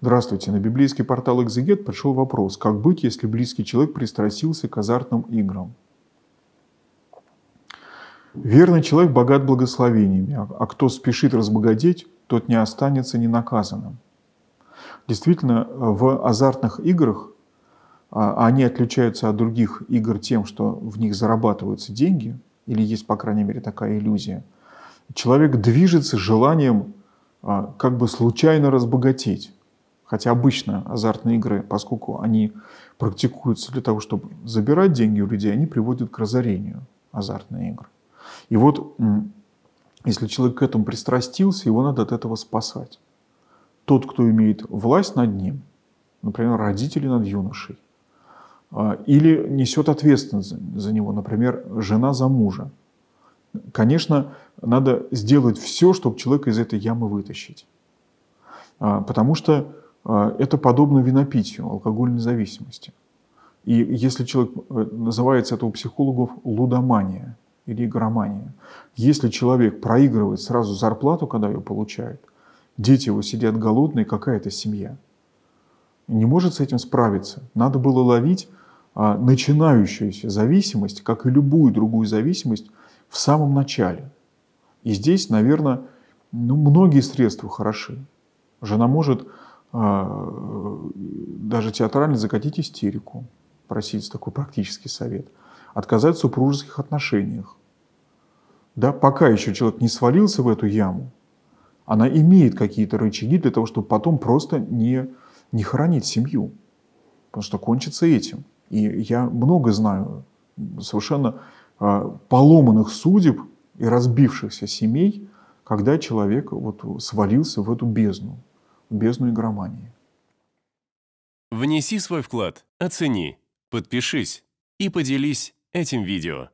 Здравствуйте, на библейский портал «Экзегет» пришел вопрос, как быть, если близкий человек пристрастился к азартным играм? Верный человек богат благословениями, а, а кто спешит разбогатеть, тот не останется ненаказанным. Действительно, в азартных играх а, они отличаются от других игр тем, что в них зарабатываются деньги, или есть, по крайней мере, такая иллюзия. Человек движется желанием а, как бы случайно разбогатеть. Хотя обычно азартные игры, поскольку они практикуются для того, чтобы забирать деньги у людей, они приводят к разорению азартные игры. И вот если человек к этому пристрастился, его надо от этого спасать. Тот, кто имеет власть над ним, например, родители над юношей, а, или несет ответственность за него, например, жена за мужа. Конечно, надо сделать все, чтобы человека из этой ямы вытащить. А, потому что а, это подобно винопитию, алкогольной зависимости. И если человек, э, называется это у психологов лудомания или игромания, если человек проигрывает сразу зарплату, когда ее получает, дети его сидят голодные, какая-то семья, не может с этим справиться. Надо было ловить а, начинающуюся зависимость, как и любую другую зависимость, в самом начале. И здесь, наверное, ну, многие средства хороши. Жена может а, э, даже театрально закатить истерику, просить такой практический совет, отказать в супружеских отношениях. Да, пока еще человек не свалился в эту яму, она имеет какие-то рычаги для того, чтобы потом просто не, не хоронить семью. Потому что кончится этим. И я много знаю совершенно а, поломанных судеб и разбившихся семей, когда человек вот свалился в эту бездну бездну игромании. Внеси свой вклад, оцени, подпишись и поделись этим видео.